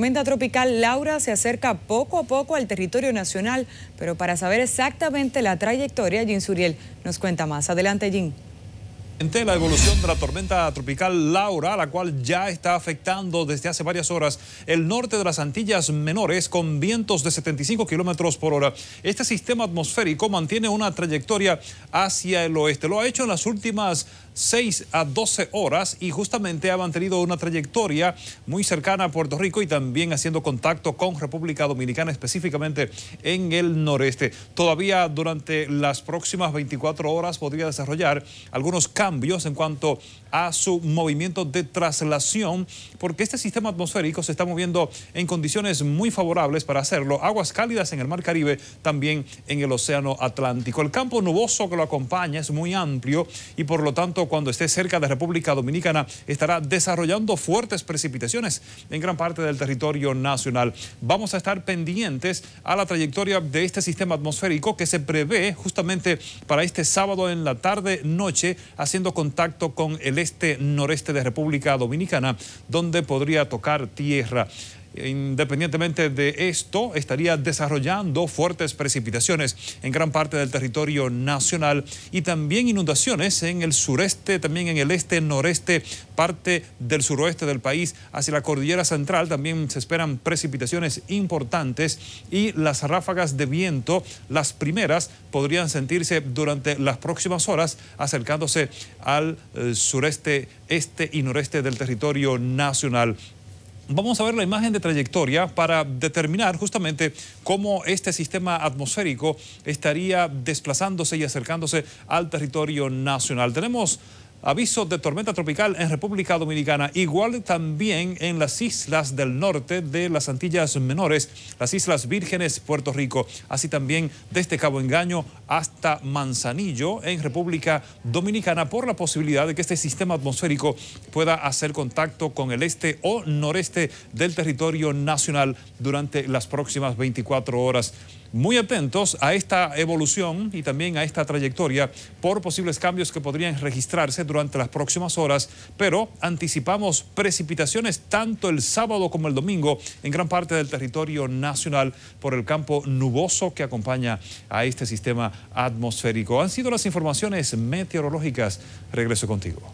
tormenta tropical Laura se acerca poco a poco al territorio nacional, pero para saber exactamente la trayectoria, Jim Suriel nos cuenta más. Adelante, Jin. La evolución de la tormenta tropical Laura, la cual ya está afectando desde hace varias horas el norte de las Antillas Menores con vientos de 75 kilómetros por hora. Este sistema atmosférico mantiene una trayectoria hacia el oeste. Lo ha hecho en las últimas 6 a 12 horas y justamente ha mantenido una trayectoria muy cercana a Puerto Rico y también haciendo contacto con República Dominicana, específicamente en el noreste. Todavía durante las próximas 24 horas podría desarrollar algunos cambios en cuanto a su movimiento de traslación, porque este sistema atmosférico se está moviendo en condiciones muy favorables para hacerlo. Aguas cálidas en el Mar Caribe, también en el Océano Atlántico. El campo nuboso que lo acompaña es muy amplio y por lo tanto cuando esté cerca de República Dominicana estará desarrollando fuertes precipitaciones en gran parte del territorio nacional. Vamos a estar pendientes a la trayectoria de este sistema atmosférico que se prevé justamente para este sábado en la tarde-noche haciendo contacto con el este noreste de República Dominicana, donde podría tocar tierra Independientemente de esto, estaría desarrollando fuertes precipitaciones en gran parte del territorio nacional y también inundaciones en el sureste, también en el este, noreste, parte del suroeste del país, hacia la cordillera central. También se esperan precipitaciones importantes y las ráfagas de viento, las primeras, podrían sentirse durante las próximas horas acercándose al eh, sureste, este y noreste del territorio nacional vamos a ver la imagen de trayectoria para determinar justamente cómo este sistema atmosférico estaría desplazándose y acercándose al territorio nacional. Tenemos Aviso de tormenta tropical en República Dominicana, igual también en las islas del norte de las Antillas Menores, las Islas Vírgenes, Puerto Rico, así también desde Cabo Engaño hasta Manzanillo en República Dominicana, por la posibilidad de que este sistema atmosférico pueda hacer contacto con el este o noreste del territorio nacional durante las próximas 24 horas muy atentos a esta evolución y también a esta trayectoria por posibles cambios que podrían registrarse durante las próximas horas, pero anticipamos precipitaciones tanto el sábado como el domingo en gran parte del territorio nacional por el campo nuboso que acompaña a este sistema atmosférico. Han sido las informaciones meteorológicas. Regreso contigo.